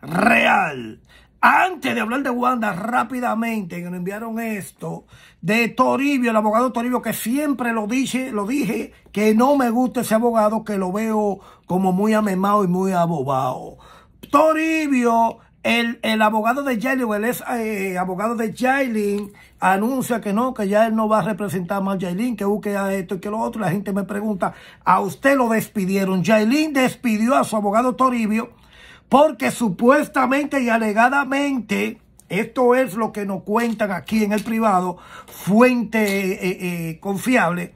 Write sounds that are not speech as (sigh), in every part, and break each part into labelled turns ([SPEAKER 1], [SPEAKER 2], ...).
[SPEAKER 1] real. Antes de hablar de Wanda, rápidamente nos enviaron esto de Toribio, el abogado Toribio, que siempre lo dije, lo dije, que no me gusta ese abogado, que lo veo como muy amemado y muy abobado. Toribio, el, el abogado de Jailin el es eh, abogado de Jailin anuncia que no, que ya él no va a representar más a que busque a esto y que lo otro. La gente me pregunta, ¿a usted lo despidieron? Jailin despidió a su abogado Toribio porque supuestamente y alegadamente, esto es lo que nos cuentan aquí en el privado, fuente eh, eh, confiable,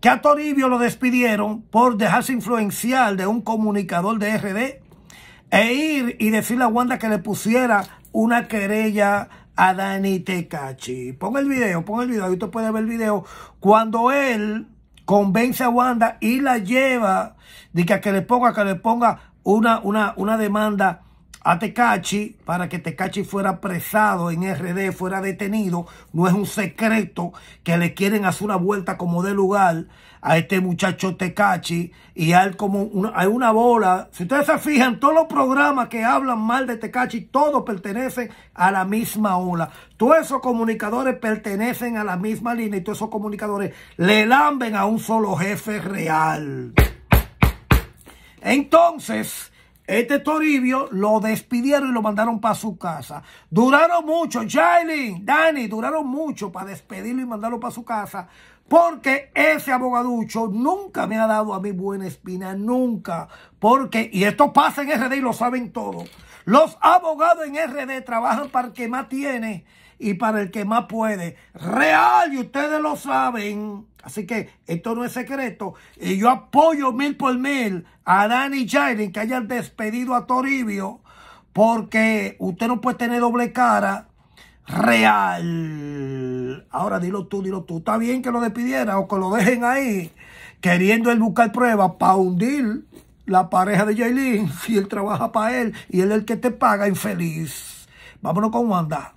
[SPEAKER 1] que a Toribio lo despidieron por dejarse influenciar de un comunicador de RD e ir y decirle a Wanda que le pusiera una querella a Dani Tecachi. Pon el video, pon el video, ahí usted puede ver el video. Cuando él convence a Wanda y la lleva, de que, a que le ponga, que le ponga una, una, una demanda a Tecachi para que Tecachi fuera apresado en RD, fuera detenido. No es un secreto que le quieren hacer una vuelta como de lugar a este muchacho Tecachi y hay como una, hay una bola. Si ustedes se fijan, todos los programas que hablan mal de Tecachi, todos pertenecen a la misma ola. Todos esos comunicadores pertenecen a la misma línea y todos esos comunicadores le lamben a un solo jefe real. Entonces, este Toribio lo despidieron y lo mandaron para su casa. Duraron mucho, Jalen, Dani, duraron mucho para despedirlo y mandarlo para su casa. Porque ese abogaducho nunca me ha dado a mí buena espina, nunca. Porque, y esto pasa en RD y lo saben todos. Los abogados en RD trabajan para el que más tiene y para el que más puede. Real, y ustedes lo saben. Así que esto no es secreto. Y eh, yo apoyo mil por mil a Danny y Jalen que hayan despedido a Toribio porque usted no puede tener doble cara real. Ahora dilo tú, dilo tú. Está bien que lo despidiera o que lo dejen ahí queriendo él buscar pruebas para hundir la pareja de Jailin (laughs) si él trabaja para él y él es el que te paga infeliz. Vámonos con Wanda.